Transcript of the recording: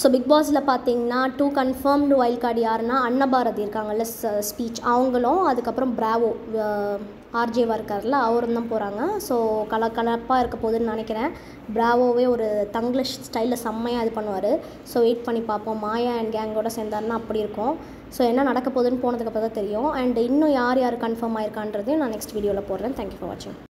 so big பாஸில் பார்த்தீங்கன்னா two confirmed wild card யாருன்னா அன்னபாரதி இருக்காங்கல்ல ஸ்பீச் அவங்களும் அதுக்கப்புறம் பிராவோ ஆர்ஜேவா இருக்கார்ல அவரும் தான் போகிறாங்க ஸோ கல கலப்பாக இருக்க போதுன்னு நினைக்கிறேன் பிராவோவே ஒரு தங்கிலீஷ் ஸ்டைலில் செம்மையாக இது பண்ணுவார் ஸோ வெயிட் பண்ணி பார்ப்போம் மாயா அண்ட் கேங்கோட சேர்ந்தாருன்னா அப்படி இருக்கும் ஸோ என்ன நடக்க போகுதுன்னு போனதுக்கப்புறம் தான் தெரியும் அண்ட் இன்னும் யார் யார் கன்ஃபார்ம் ஆயிருக்கான்றதையும் நான் நெக்ஸ்ட் வீடியோவில் போடுறேன் தேங்க்யூ ஃபார் வாட்சிங்